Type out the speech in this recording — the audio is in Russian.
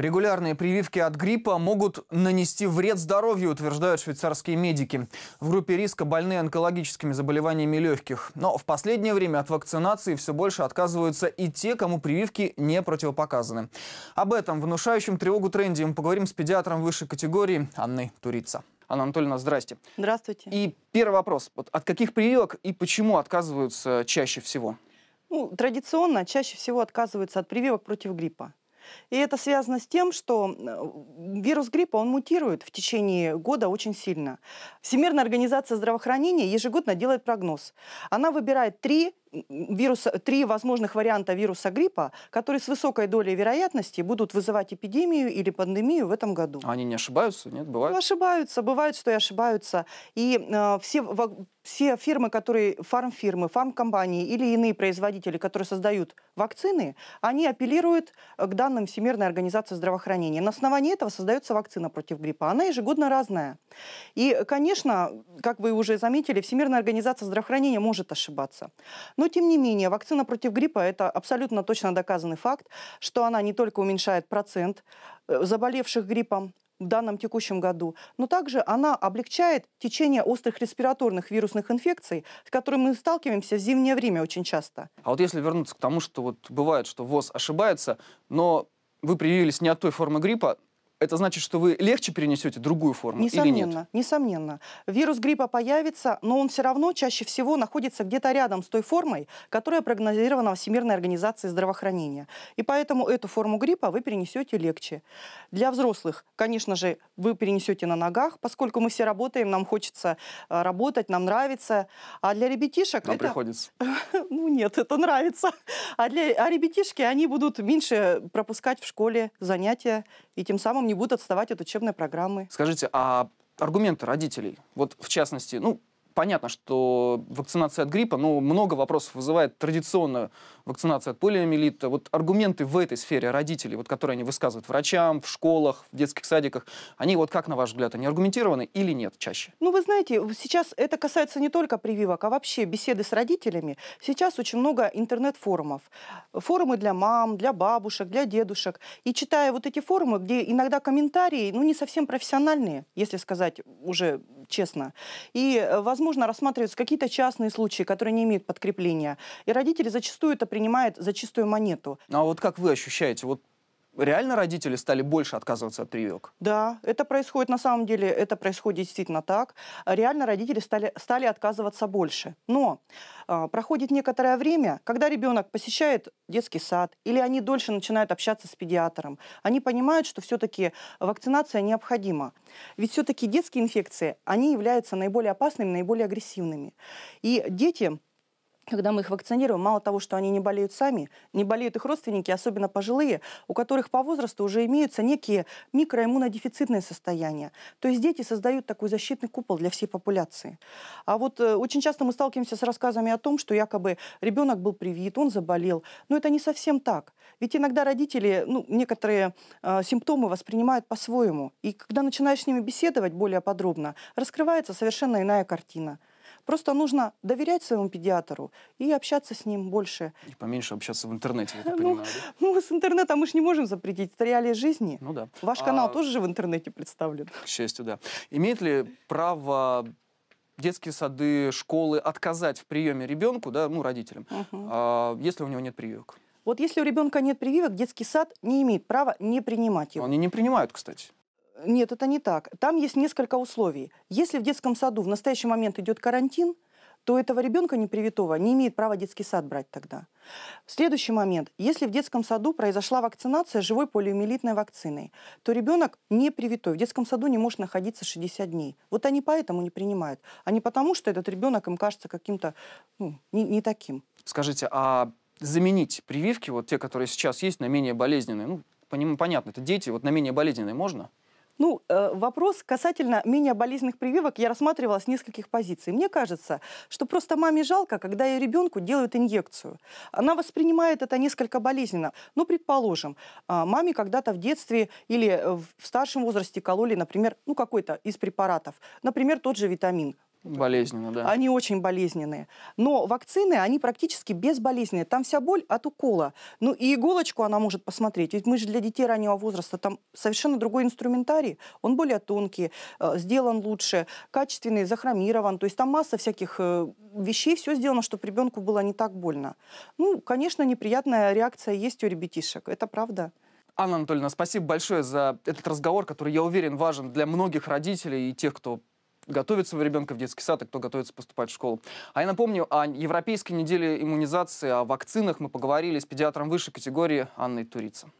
Регулярные прививки от гриппа могут нанести вред здоровью, утверждают швейцарские медики. В группе риска больные онкологическими заболеваниями легких. Но в последнее время от вакцинации все больше отказываются и те, кому прививки не противопоказаны. Об этом внушающем тревогу тренде мы поговорим с педиатром высшей категории Анной Турица. Анна Анатольевна, здрасте. Здравствуйте. И первый вопрос. Вот от каких прививок и почему отказываются чаще всего? Ну, традиционно чаще всего отказываются от прививок против гриппа. И это связано с тем, что вирус гриппа, он мутирует в течение года очень сильно. Всемирная организация здравоохранения ежегодно делает прогноз. Она выбирает три вируса, три возможных варианта вируса гриппа, которые с высокой долей вероятности будут вызывать эпидемию или пандемию в этом году. они не ошибаются? Нет, бывает? Ну, ошибаются, бывает, что и ошибаются. И э, все, в, все фирмы, которые, фармфирмы, фармкомпании или иные производители, которые создают вакцины, они апеллируют э, к данным Всемирной организации здравоохранения. На основании этого создается вакцина против гриппа. Она ежегодно разная. И, конечно, как вы уже заметили, Всемирная организация здравоохранения может ошибаться. Но, тем не менее, вакцина против гриппа – это абсолютно точно доказанный факт, что она не только уменьшает процент э, заболевших гриппом, в данном текущем году, но также она облегчает течение острых респираторных вирусных инфекций, с которыми мы сталкиваемся в зимнее время очень часто. А вот если вернуться к тому, что вот бывает, что ВОЗ ошибается, но вы привились не от той формы гриппа, это значит, что вы легче перенесете другую форму несомненно, или нет? Несомненно. Вирус гриппа появится, но он все равно чаще всего находится где-то рядом с той формой, которая прогнозирована Всемирной организацией здравоохранения. И поэтому эту форму гриппа вы перенесете легче. Для взрослых, конечно же, вы перенесете на ногах, поскольку мы все работаем, нам хочется э, работать, нам нравится. А для ребятишек... Нам это... приходится. Ну нет, это нравится. А, для... а ребятишки, они будут меньше пропускать в школе занятия, и тем самым не будут отставать от учебной программы. Скажите, а аргументы родителей, вот в частности, ну, понятно, что вакцинация от гриппа, ну, много вопросов вызывает традиционная вакцинация от полиомиелита. Вот аргументы в этой сфере родителей, вот, которые они высказывают врачам, в школах, в детских садиках, они вот как, на ваш взгляд, они аргументированы или нет чаще? Ну, вы знаете, сейчас это касается не только прививок, а вообще беседы с родителями. Сейчас очень много интернет-форумов. Форумы для мам, для бабушек, для дедушек. И читая вот эти форумы, где иногда комментарии, ну, не совсем профессиональные, если сказать уже честно. И, э, возможно, рассматриваются какие-то частные случаи, которые не имеют подкрепления. И родители зачастую это принимают за чистую монету. А вот как вы ощущаете, вот реально родители стали больше отказываться от прививок? Да, это происходит на самом деле, это происходит действительно так. Реально родители стали, стали отказываться больше. Но э, проходит некоторое время, когда ребенок посещает детский сад, или они дольше начинают общаться с педиатром, они понимают, что все-таки вакцинация необходима. Ведь все-таки детские инфекции, они являются наиболее опасными, наиболее агрессивными. И дети когда мы их вакцинируем, мало того, что они не болеют сами, не болеют их родственники, особенно пожилые, у которых по возрасту уже имеются некие микроиммунодефицитные состояния. То есть дети создают такой защитный купол для всей популяции. А вот э, очень часто мы сталкиваемся с рассказами о том, что якобы ребенок был привит, он заболел. Но это не совсем так. Ведь иногда родители ну, некоторые э, симптомы воспринимают по-своему. И когда начинаешь с ними беседовать более подробно, раскрывается совершенно иная картина. Просто нужно доверять своему педиатру и общаться с ним больше. И поменьше общаться в интернете, я ну, понимаю. Ну, с интернетом мы же не можем запретить. Это реалии жизни. Ну да. Ваш канал а тоже же в интернете представлен. К счастью, да. Имеет ли право детские сады, школы отказать в приеме ребенку, да, ну, родителям, а если у него нет прививок? Вот если у ребенка нет прививок, детский сад не имеет права не принимать его. Они не принимают, кстати. Нет, это не так. Там есть несколько условий. Если в детском саду в настоящий момент идет карантин, то этого ребенка непривитого не имеет права детский сад брать тогда. Следующий момент. Если в детском саду произошла вакцинация живой полиомиелитной вакциной, то ребенок не привитой. В детском саду не может находиться 60 дней. Вот они поэтому не принимают, а не потому, что этот ребенок им кажется каким-то ну, не, не таким. Скажите, а заменить прививки, вот те, которые сейчас есть, на менее болезненные, ну, понятно, это дети, вот на менее болезненные можно? Ну, э, вопрос касательно менее болезненных прививок я рассматривала с нескольких позиций. Мне кажется, что просто маме жалко, когда ее ребенку делают инъекцию. Она воспринимает это несколько болезненно. Ну, предположим, а, маме когда-то в детстве или э, в старшем возрасте кололи, например, ну, какой-то из препаратов, например, тот же витамин. Болезненно, да. Они очень болезненные. Но вакцины, они практически безболезненные. Там вся боль от укола. Ну и иголочку она может посмотреть. Ведь мы же для детей раннего возраста, там совершенно другой инструментарий. Он более тонкий, э, сделан лучше, качественный, захромирован. То есть там масса всяких э, вещей, все сделано, чтобы ребенку было не так больно. Ну, конечно, неприятная реакция есть у ребятишек. Это правда. Анна Анатольевна, спасибо большое за этот разговор, который, я уверен, важен для многих родителей и тех, кто готовит своего ребенка в детский сад, и кто готовится поступать в школу. А я напомню, о Европейской неделе иммунизации, о вакцинах мы поговорили с педиатром высшей категории Анной Турица.